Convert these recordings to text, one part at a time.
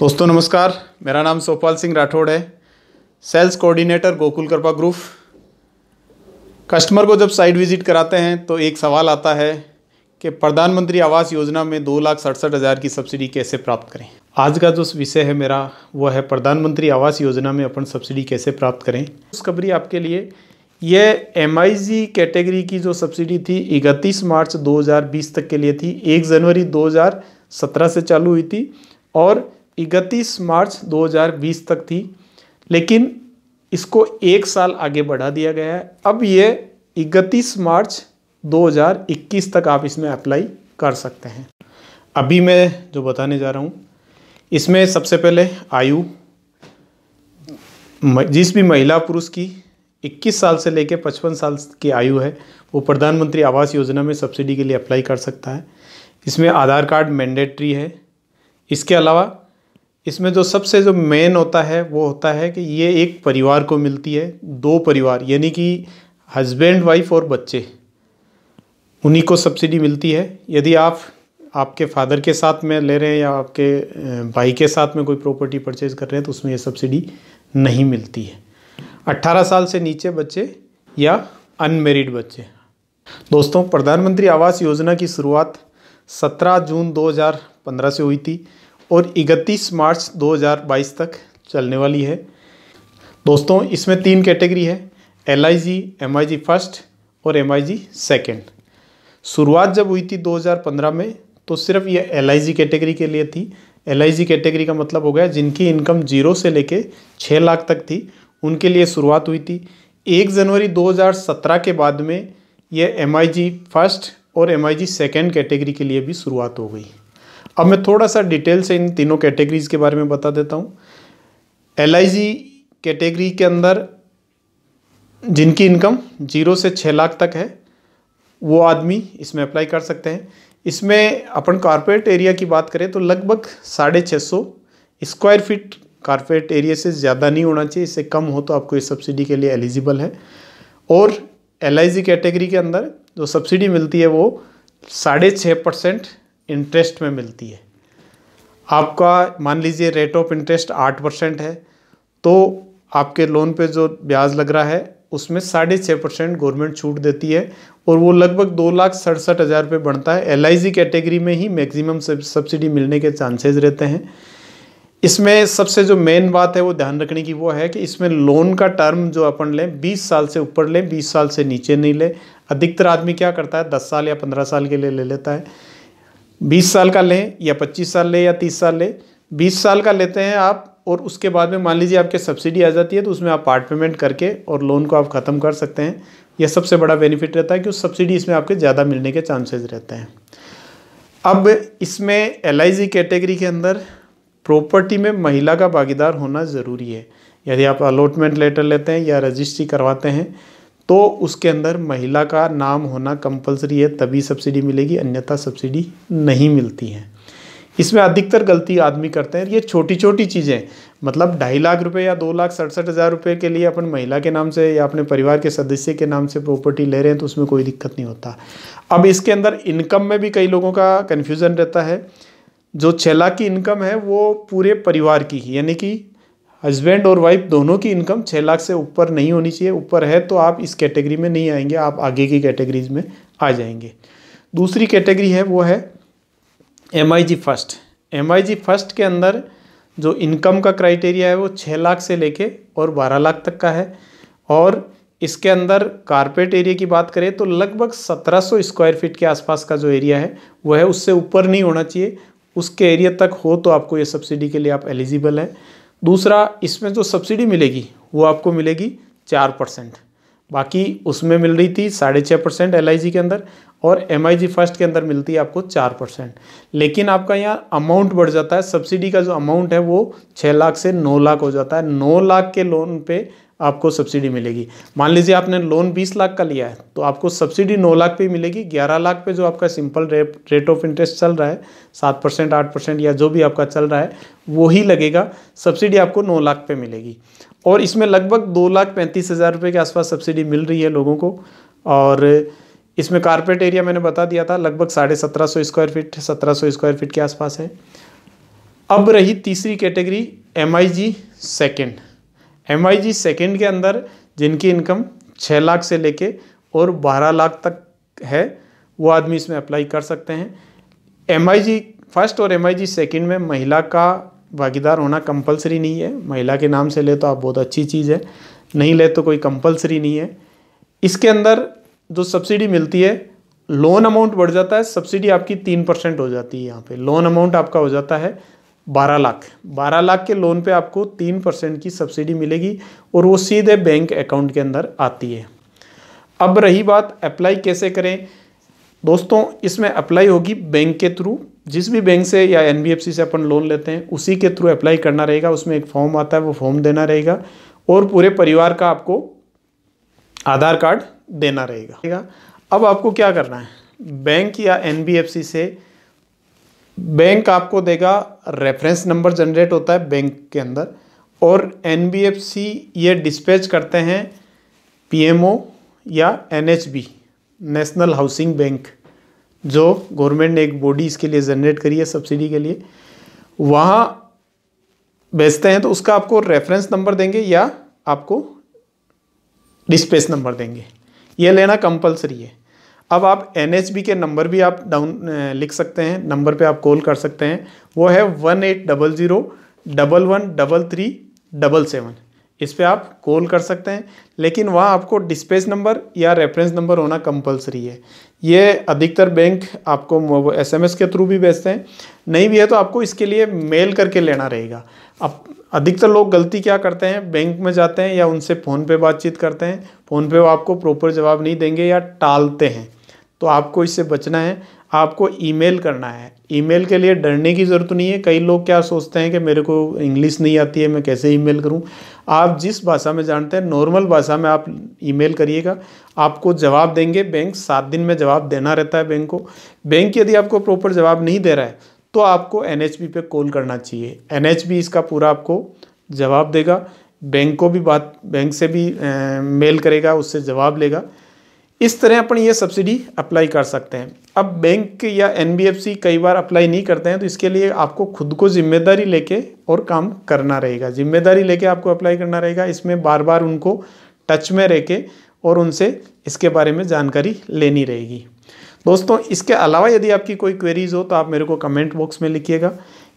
दोस्तों नमस्कार मेरा नाम सोपाल सिंह राठौड़ है सेल्स कोऑर्डिनेटर गोकुल कृपा ग्रुप कस्टमर को जब साइट विजिट कराते हैं तो एक सवाल आता है कि प्रधानमंत्री आवास योजना में दो लाख सड़सठ हज़ार की सब्सिडी कैसे प्राप्त करें आज का जो विषय है मेरा वह है प्रधानमंत्री आवास योजना में अपन सब्सिडी कैसे प्राप्त करें खुशखबरी आपके लिए यह एम कैटेगरी की जो सब्सिडी थी इकतीस मार्च 2020 तक के लिए थी एक जनवरी 2017 से चालू हुई थी और इकतीस मार्च 2020 तक थी लेकिन इसको एक साल आगे बढ़ा दिया गया है अब ये इकतीस मार्च 2021 तक आप इसमें अप्लाई कर सकते हैं अभी मैं जो बताने जा रहा हूँ इसमें सबसे पहले आयु जिस भी महिला पुरुष की 21 साल से लेकर 55 साल की आयु है वो प्रधानमंत्री आवास योजना में सब्सिडी के लिए अप्लाई कर सकता है इसमें आधार कार्ड मैंडेटरी है इसके अलावा इसमें जो सबसे जो मेन होता है वो होता है कि ये एक परिवार को मिलती है दो परिवार यानी कि हस्बैंड वाइफ और बच्चे उन्हीं को सब्सिडी मिलती है यदि आप आपके फादर के साथ में ले रहे हैं या आपके भाई के साथ में कोई प्रॉपर्टी परचेज कर रहे हैं तो उसमें ये सब्सिडी नहीं मिलती है 18 साल से नीचे बच्चे या अनमेरिड बच्चे दोस्तों प्रधानमंत्री आवास योजना की शुरुआत 17 जून 2015 से हुई थी और 31 मार्च 2022 तक चलने वाली है दोस्तों इसमें तीन कैटेगरी है L I G M I G first और एम आई जी सेकेंड शुरुआत जब हुई थी 2015 में तो सिर्फ ये एल आई जी कैटेगरी के लिए थी एल आई जी कैटेगरी का मतलब हो गया जिनकी इनकम जीरो से लेके छः लाख तक थी उनके लिए शुरुआत हुई थी एक जनवरी 2017 के बाद में ये एम आई जी फर्स्ट और M I G second category के लिए भी शुरुआत हो गई अब मैं थोड़ा सा डिटेल से इन तीनों कैटेगरीज़ के बारे में बता देता हूँ एल कैटेगरी के अंदर जिनकी इनकम जीरो से छः लाख तक है वो आदमी इसमें अप्लाई कर सकते हैं इसमें अपन कॉरपोरेट एरिया की बात करें तो लगभग साढ़े छः सौ स्क्वायर फीट कारपोरेट एरिया से ज़्यादा नहीं होना चाहिए इससे कम हो तो आपको ये सब्सिडी के लिए एलिजिबल है और एल कैटेगरी के अंदर जो सब्सिडी मिलती है वो साढ़े छः परसेंट इंटरेस्ट में मिलती है आपका मान लीजिए रेट ऑफ इंटरेस्ट आठ परसेंट है तो आपके लोन पे जो ब्याज लग रहा है उसमें साढ़े छः परसेंट गवर्नमेंट छूट देती है और वो लगभग दो लाख सड़सठ हज़ार रुपये बढ़ता है एल कैटेगरी में ही मैक्सिमम सब्सिडी मिलने के चांसेस रहते हैं इसमें सबसे जो मेन बात है वो ध्यान रखने की वो है कि इसमें लोन का टर्म जो अपन लें 20 साल से ऊपर लें 20 साल से नीचे नहीं लें अधिकतर आदमी क्या करता है 10 साल या 15 साल के लिए ले लेता है बीस साल का लें या पच्चीस साल लें या तीस साल लें बीस साल का लेते हैं आप और उसके बाद में मान लीजिए आपके सब्सिडी आ जाती है तो उसमें आप पार्ट पेमेंट करके और लोन को आप ख़त्म कर सकते हैं यह सबसे बड़ा बेनिफिट रहता है कि उस सब्सिडी इसमें आपके ज़्यादा मिलने के चांसेस रहते हैं अब इसमें एल कैटेगरी के अंदर प्रॉपर्टी में महिला का भागीदार होना ज़रूरी है यदि आप अलॉटमेंट लेटर लेते हैं या रजिस्ट्री करवाते हैं तो उसके अंदर महिला का नाम होना कंपलसरी है तभी सब्सिडी मिलेगी अन्यथा सब्सिडी नहीं मिलती है इसमें अधिकतर गलती आदमी करते हैं ये छोटी छोटी चीज़ें मतलब ढाई लाख रुपए या दो लाख सड़सठ हज़ार रुपये के लिए अपन महिला के नाम से या अपने परिवार के सदस्य के नाम से प्रॉपर्टी ले रहे हैं तो उसमें कोई दिक्कत नहीं होता अब इसके अंदर इनकम में भी कई लोगों का कन्फ्यूज़न रहता है जो छः लाख की इनकम है वो पूरे परिवार की यानी कि हस्बैंड और वाइफ दोनों की इनकम छः लाख से ऊपर नहीं होनी चाहिए ऊपर है तो आप इस कैटेगरी में नहीं आएंगे आप आगे की कैटेगरीज में आ जाएंगे दूसरी कैटेगरी है वो है M I G first M I G first के अंदर जो इनकम का क्राइटेरिया है वो छः लाख से लेके और बारह लाख तक का है और इसके अंदर कारपेट एरिया की बात करें तो लगभग सत्रह स्क्वायर फीट के आसपास का जो एरिया है वह है उससे ऊपर नहीं होना चाहिए उसके एरिया तक हो तो आपको ये सब्सिडी के लिए आप एलिजिबल हैं दूसरा इसमें जो सब्सिडी मिलेगी वो आपको मिलेगी चार परसेंट बाकी उसमें मिल रही थी साढ़े छः परसेंट एल के अंदर और एम फर्स्ट के अंदर मिलती है आपको चार परसेंट लेकिन आपका यहाँ अमाउंट बढ़ जाता है सब्सिडी का जो अमाउंट है वो छः लाख से नौ लाख हो जाता है नौ लाख के लोन पे आपको सब्सिडी मिलेगी मान लीजिए आपने लोन 20 लाख का लिया है तो आपको सब्सिडी 9 लाख पे मिलेगी 11 लाख पे जो आपका simple rate rate of interest चल रहा है सात परसेंट आठ परसेंट या जो भी आपका चल रहा है वो ही लगेगा सब्सिडी आपको 9 लाख पे मिलेगी और इसमें लगभग दो लाख पैंतीस हज़ार रुपये के आसपास सब्सिडी मिल रही है लोगों को और इसमें कारपेट एरिया मैंने बता दिया था लगभग साढ़े सत्रह सौ स्क्वायर फीट सत्रह सौ स्क्वायर फीट के आसपास है अब रही तीसरी category M I G second M I second के अंदर जिनकी इनकम छः लाख से लेके और बारह लाख तक है वो आदमी इसमें अप्लाई कर सकते हैं एम आई फर्स्ट और एम आई सेकेंड में महिला का भागीदार होना कंपलसरी नहीं है महिला के नाम से ले तो आप बहुत अच्छी चीज़ है नहीं ले तो कोई कंपलसरी नहीं है इसके अंदर जो सब्सिडी मिलती है लोन अमाउंट बढ़ जाता है सब्सिडी आपकी तीन परसेंट हो जाती है यहाँ पे लोन अमाउंट आपका हो जाता है 12 लाख 12 लाख के लोन पे आपको तीन परसेंट की सब्सिडी मिलेगी और वो सीधे बैंक अकाउंट के अंदर आती है अब रही बात अप्लाई कैसे करें दोस्तों इसमें अप्लाई होगी बैंक के थ्रू जिस भी बैंक से या एन से अपन लोन लेते हैं उसी के थ्रू अप्लाई करना रहेगा उसमें एक फॉर्म आता है वो फॉर्म देना रहेगा और पूरे परिवार का आपको आधार कार्ड देना रहेगा अब आपको क्या करना है बैंक या एन से बैंक आपको देगा रेफरेंस नंबर जनरेट होता है बैंक के अंदर और एन ये डिस्पैच करते हैं पीएमओ या एन नेशनल हाउसिंग बैंक जो गवर्नमेंट ने एक बॉडी इसके लिए जनरेट करी है सब्सिडी के लिए वहाँ बेचते हैं तो उसका आपको रेफरेंस नंबर देंगे या आपको डिस्पेस नंबर देंगे ये लेना कंपलसरी है अब आप एन के नंबर भी आप डाउन लिख सकते हैं नंबर पे आप कॉल कर सकते हैं वो है one eight double zero double one double three double seven इस पर आप कॉल कर सकते हैं लेकिन वहाँ आपको डिस्पेस नंबर या रेफरेंस नंबर होना कंपलसरी है ये अधिकतर बैंक आपको एसएमएस के थ्रू भी भेजते हैं नहीं भी है तो आपको इसके लिए मेल करके लेना रहेगा अब अधिकतर लोग गलती क्या करते हैं बैंक में जाते हैं या उनसे फ़ोन पे बातचीत करते हैं फ़ोन पे वो आपको प्रॉपर जवाब नहीं देंगे या टालते हैं तो आपको इससे बचना है आपको ईमेल करना है ईमेल के लिए डरने की ज़रूरत नहीं है कई लोग क्या सोचते हैं कि मेरे को इंग्लिश नहीं आती है मैं कैसे ईमेल करूं आप जिस भाषा में जानते हैं नॉर्मल भाषा में आप ईमेल करिएगा आपको जवाब देंगे बैंक सात दिन में जवाब देना रहता है बैंक को बैंक यदि आपको प्रॉपर जवाब नहीं दे रहा है तो आपको एन पे कॉल करना चाहिए एन इसका पूरा आपको जवाब देगा बैंक को भी बात बैंक से भी ए, मेल करेगा उससे जवाब लेगा इस तरह अपन ये सब्सिडी अप्लाई कर सकते हैं अब बैंक या एन कई बार अप्लाई नहीं करते हैं तो इसके लिए आपको खुद को जिम्मेदारी लेके और काम करना रहेगा जिम्मेदारी लेके आपको अप्लाई करना रहेगा इसमें बार बार उनको टच में रह के और उनसे इसके बारे में जानकारी लेनी रहेगी दोस्तों इसके अलावा यदि आपकी कोई क्वेरीज हो तो आप मेरे को कमेंट बॉक्स में लिखिएगा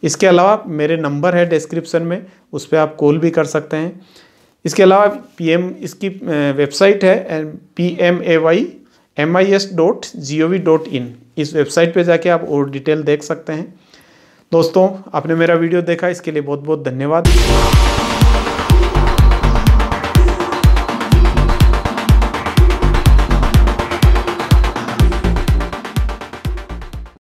इसके अलावा मेरे नंबर है डिस्क्रिप्सन में उस पर आप कॉल भी कर सकते हैं इसके अलावा एम इसकी वेबसाइट है P M A Y M I S dot G O V dot in इस वेबसाइट पे जाके आप और डिटेल देख सकते हैं दोस्तों आपने मेरा वीडियो देखा इसके लिए बहुत बहुत धन्यवाद